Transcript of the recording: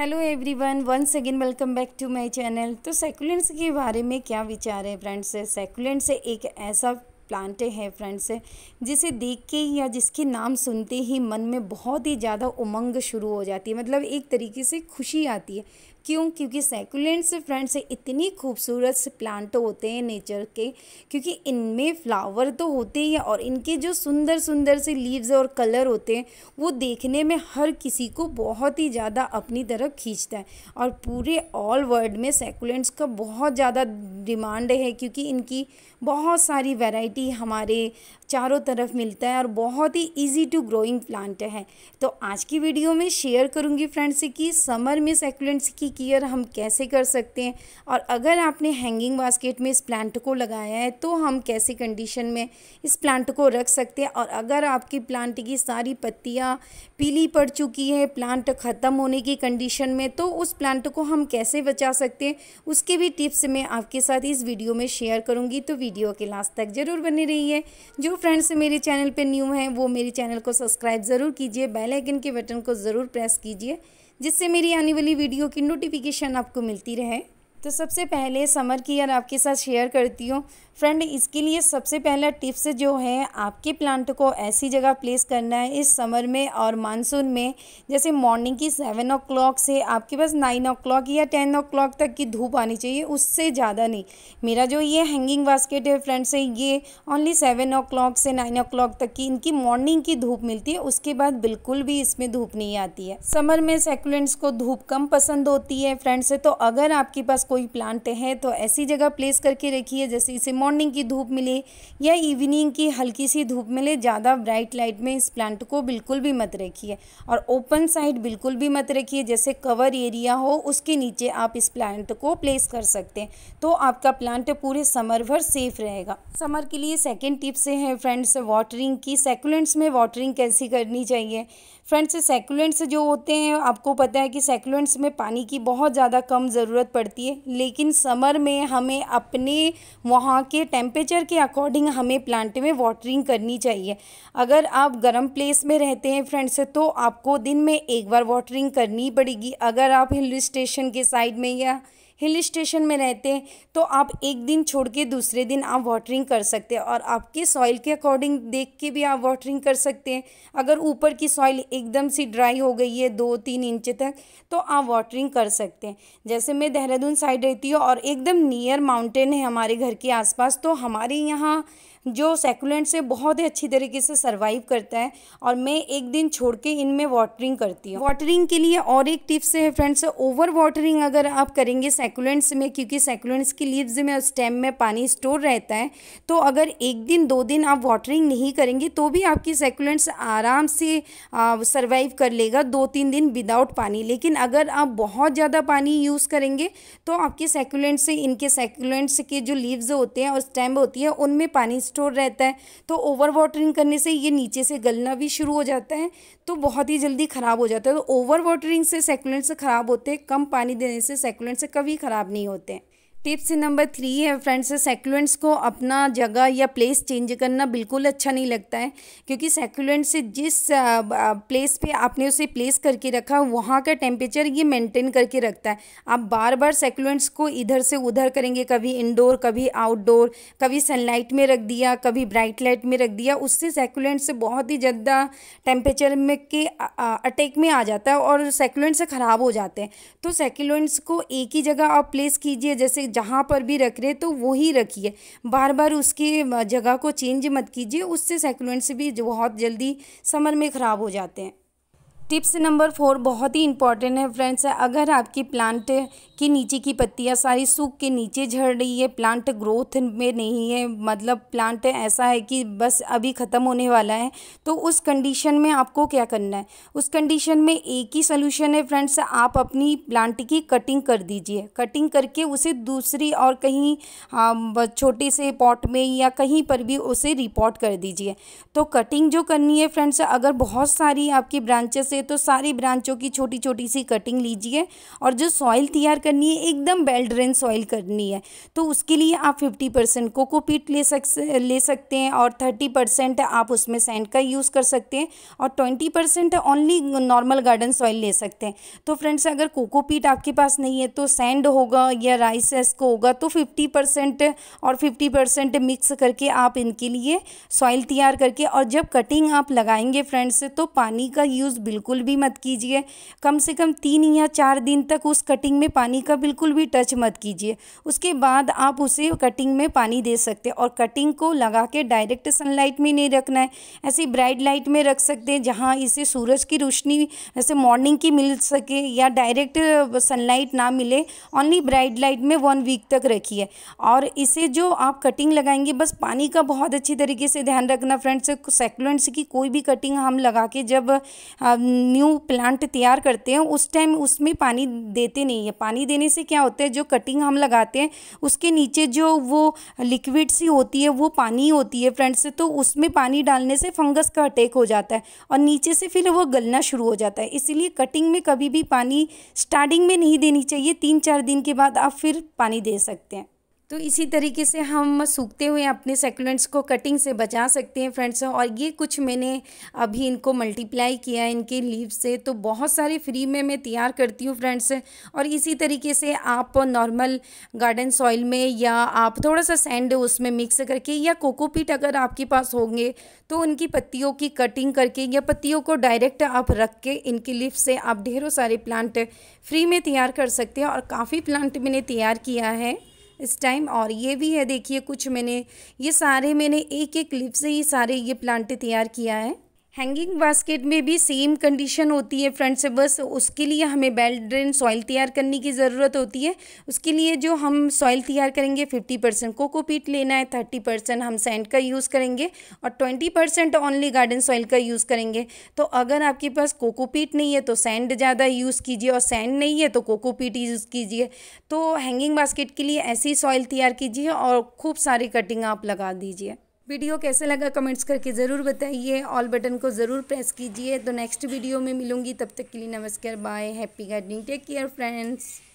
hello everyone once again welcome back to my channel तो succulents के बारे में क्या विचार है फ्रेंड्स सेकुलेंट्स एक ऐसा प्लांट हैं फ्रेंड्स जिसे देख के या जिसके नाम सुनते ही मन में बहुत ही ज़्यादा उमंग शुरू हो जाती है मतलब एक तरीके से खुशी आती है क्यों क्योंकि सेकुलेंट्स फ्रेंड्स इतनी खूबसूरत से प्लांट होते हैं नेचर के क्योंकि इनमें फ्लावर तो होते ही और इनके जो सुंदर सुंदर से लीव्स और कलर होते हैं वो देखने में हर किसी को बहुत ही ज़्यादा अपनी तरफ खींचता है और पूरे ऑल वर्ल्ड में सेकुलेंट्स का बहुत ज़्यादा डिमांड है क्योंकि इनकी बहुत सारी वेराइटी कि हमारे चारों तरफ मिलता है और बहुत ही इजी टू ग्रोइंग प्लांट है तो आज की वीडियो में शेयर करूंगी फ्रेंड्स कि समर में सेकुलेंट्स की केयर हम कैसे कर सकते हैं और अगर आपने हैंगिंग बास्केट में इस प्लांट को लगाया है तो हम कैसे कंडीशन में इस प्लांट को रख सकते हैं और अगर आपकी प्लांट की सारी पत्तियाँ पीली पड़ चुकी है प्लांट ख़त्म होने की कंडीशन में तो उस प्लांट को हम कैसे बचा सकते हैं उसके भी टिप्स मैं आपके साथ इस वीडियो में शेयर करूँगी तो वीडियो के लास्ट तक ज़रूर बने रहिए जो फ्रेंड्स मेरे चैनल पे न्यू हैं वो मेरे चैनल को सब्सक्राइब ज़रूर कीजिए बेल आइकन के बटन को ज़रूर प्रेस कीजिए जिससे मेरी आने वाली वीडियो की नोटिफिकेशन आपको मिलती रहे तो सबसे पहले समर की यार आपके साथ शेयर करती हूँ फ्रेंड इसके लिए सबसे पहला टिप्स जो है आपके प्लांट को ऐसी जगह प्लेस करना है इस समर में और मानसून में जैसे मॉर्निंग की सेवन ओ से आपके पास नाइन ओ या टेन ओ तक की धूप आनी चाहिए उससे ज़्यादा नहीं मेरा जो ये हैंगिंग बास्केट है फ्रेंड्स है ये ओनली सेवन ओ से नाइन ओ तक की इनकी मॉर्निंग की धूप मिलती है उसके बाद बिल्कुल भी इसमें धूप नहीं आती है समर में सेकुलेंट्स को धूप कम पसंद होती है फ्रेंड से तो अगर आपके पास कोई प्लांट है तो ऐसी जगह प्लेस करके रखिए जैसे इसे मॉर्निंग की धूप मिले या इवनिंग की हल्की सी धूप मिले ज़्यादा ब्राइट लाइट में इस प्लांट को बिल्कुल भी मत रखिए और ओपन साइड बिल्कुल भी मत रखिए जैसे कवर एरिया हो उसके नीचे आप इस प्लांट को प्लेस कर सकते हैं तो आपका प्लांट पूरे समर भर सेफ रहेगा समर के लिए सेकेंड टिप्स है फ्रेंड्स वाटरिंग की सेकुलेंट्स में वाटरिंग कैसी करनी चाहिए फ्रेंड्स सेकुलेंट्स जो होते हैं आपको पता है कि सेकुलेंट्स में पानी की बहुत ज़्यादा कम ज़रूरत पड़ती है लेकिन समर में हमें अपने वहाँ के टेम्परेचर के अकॉर्डिंग हमें प्लांट में वाटरिंग करनी चाहिए अगर आप गर्म प्लेस में रहते हैं फ्रेंड्स तो आपको दिन में एक बार वाटरिंग करनी पड़ेगी अगर आप हिल स्टेशन के साइड में या हिल स्टेशन में रहते हैं तो आप एक दिन छोड़ के दूसरे दिन आप वाटरिंग कर सकते हैं और आपके सॉइल के अकॉर्डिंग देख के भी आप वाटरिंग कर सकते हैं अगर ऊपर की सॉइल एकदम सी ड्राई हो गई है दो तीन इंच तक तो आप वाटरिंग कर सकते हैं जैसे मैं देहरादून साइड रहती हूँ और एकदम नियर माउंटेन है हमारे घर के आसपास तो हमारे यहाँ जो सेकुलेंट से बहुत ही अच्छी तरीके से सर्वाइव करता है और मैं एक दिन छोड़ के इनमें वाटरिंग करती हूँ वाटरिंग के लिए और एक टिप्स है फ्रेंड्स ओवर वाटरिंग अगर आप करेंगे सेकुलेंट्स में क्योंकि सेकुलेंट्स की लीव्स में और स्टेम में पानी स्टोर रहता है तो अगर एक दिन दो दिन आप वाटरिंग नहीं करेंगे तो भी आपकी सेकुलेंट्स आराम से सर्वाइव कर लेगा दो तीन दिन विदाउट पानी लेकिन अगर आप बहुत ज़्यादा पानी यूज़ करेंगे तो आपके सेकुलेंट्स से इनके सेकुलेंट्स के जो लीव्स होते हैं और स्टेम होती है उनमें पानी स्टोर रहता है तो ओवर वाटरिंग करने से ये नीचे से गलना भी शुरू हो जाता है तो बहुत ही जल्दी ख़राब हो जाता है तो ओवर वाटरिंग से सेकुलेंट्स से ख़राब होते हैं कम पानी देने से सेकुलेंट्स से कभी ख़राब नहीं होते हैं टिप्स नंबर थ्री है फ्रेंड्स सेकुलेंट्स को अपना जगह या प्लेस चेंज करना बिल्कुल अच्छा नहीं लगता है क्योंकि सेकुलेंट से जिस प्लेस पे आपने उसे प्लेस करके रखा वहाँ का टेम्परेचर ये मेंटेन करके रखता है आप बार बार सेकुलेंट्स को इधर से उधर करेंगे कभी इंडोर कभी आउटडोर कभी सनलाइट में रख दिया कभी ब्राइट लाइट में रख दिया उससे सेकुलेंट से बहुत ही ज़्यादा टेम्परेचर में के अटैक में आ जाता है और सेकुलेंट से ख़राब हो जाते हैं तो सेकुलेंट्स को एक ही जगह आप प्लेस कीजिए जैसे जहाँ पर भी रख रहे तो वही रखिए बार बार उसकी जगह को चेंज मत कीजिए उससे सेकुलेंट्स भी बहुत जल्दी समर में ख़राब हो जाते हैं टिप्स नंबर फोर बहुत ही इंपॉर्टेंट है फ्रेंड्स अगर आपकी प्लांट के नीचे की पत्तियाँ सारी सूख के नीचे झड़ रही है प्लांट ग्रोथ में नहीं है मतलब प्लांट ऐसा है कि बस अभी ख़त्म होने वाला है तो उस कंडीशन में आपको क्या करना है उस कंडीशन में एक ही सोल्यूशन है फ्रेंड्स आप अपनी प्लांट की कटिंग कर दीजिए कटिंग करके उसे दूसरी और कहीं हाँ, छोटे से पॉट में या कहीं पर भी उसे रिपोर्ट कर दीजिए तो कटिंग जो करनी है फ्रेंड्स अगर बहुत सारी आपकी ब्रांचेस है तो सारी ब्रांचों की छोटी छोटी सी कटिंग लीजिए और जो सॉइल तैयार करनी है एकदम वेल ड्रेन सॉइल करनी है तो उसके लिए आप फिफ्टी परसेंट कोकोपीट ले सक ले सकते हैं और थर्टी परसेंट आप उसमें सेंड का यूज़ कर सकते हैं और twenty percent only normal garden soil ले सकते हैं तो फ्रेंड्स अगर कोकोपीट आपके पास नहीं है तो सेंड होगा या राइस एस्को होगा तो फिफ्टी परसेंट और फिफ्टी परसेंट मिक्स करके आप इनके लिए सॉइल तैयार करके और जब कटिंग आप लगाएंगे फ्रेंड्स तो पानी का यूज़ बिल्कुल बिल्कुल भी मत कीजिए कम से कम तीन या चार दिन तक उस कटिंग में पानी का बिल्कुल भी टच मत कीजिए उसके बाद आप उसे कटिंग में पानी दे सकते हैं और कटिंग को लगा के डायरेक्ट सनलाइट में नहीं रखना है ऐसे ब्राइट लाइट में रख सकते हैं जहाँ इसे सूरज की रोशनी ऐसे मॉर्निंग की मिल सके या डायरेक्ट सनलाइट ना मिले ओनली ब्राइट लाइट में वन वीक तक रखिए और इसे जो आप कटिंग लगाएंगे बस पानी का बहुत अच्छी तरीके से ध्यान रखना फ्रेंड्स सेकुलेंट्स की कोई भी कटिंग हम लगा के जब न्यू प्लांट तैयार करते हैं उस टाइम उसमें पानी देते नहीं है पानी देने से क्या होता है जो कटिंग हम लगाते हैं उसके नीचे जो वो लिक्विड सी होती है वो पानी होती है फ्रेंड्स तो उसमें पानी डालने से फंगस का अटैक हो जाता है और नीचे से फिर वो गलना शुरू हो जाता है इसीलिए कटिंग में कभी भी पानी स्टार्टिंग में नहीं देनी चाहिए तीन चार दिन के बाद आप फिर पानी दे सकते हैं तो इसी तरीके से हम सूखते हुए अपने सेकुलेंट्स को कटिंग से बचा सकते हैं फ्रेंड्स और ये कुछ मैंने अभी इनको मल्टीप्लाई किया है इनके लीव से तो बहुत सारे फ्री में मैं तैयार करती हूँ फ्रेंड्स और इसी तरीके से आप नॉर्मल गार्डन सॉइल में या आप थोड़ा सा सैंड उसमें मिक्स करके या कोकोपीट अगर आपके पास होंगे तो उनकी पत्तियों की कटिंग करके या पत्तियों को डायरेक्ट आप रख के इनके लीव से आप ढेरों सारे प्लांट फ्री में तैयार कर सकते हैं और काफ़ी प्लांट मैंने तैयार किया है इस टाइम और ये भी है देखिए कुछ मैंने ये सारे मैंने एक एक क्लिप से ही सारे ये प्लांट तैयार किया है हैंगिंग बास्केट में भी सेम कंडीशन होती है फ्रेंड्स बस उसके लिए हमें बेल्ट ड्रेन सॉइल तैयार करने की ज़रूरत होती है उसके लिए जो हम सॉइल तैयार करेंगे फिफ्टी परसेंट कोकोपीट लेना है थर्टी परसेंट हम सैंड का यूज़ करेंगे और twenty percent only garden soil का यूज़ करेंगे तो अगर आपके पास कोकोपीट नहीं है तो सैंड ज़्यादा यूज़ कीजिए और सैंड नहीं है तो कोकोपीट यूज़ कीजिए तो हैंगिंग बास्केट के लिए ऐसी सॉइल तैयार कीजिए और खूब सारी कटिंग आप लगा दीजिए वीडियो कैसे लगा कमेंट्स करके ज़रूर बताइए ऑल बटन को ज़रूर प्रेस कीजिए तो नेक्स्ट वीडियो में मिलूंगी तब तक के लिए नमस्कार bye happy gardening take care friends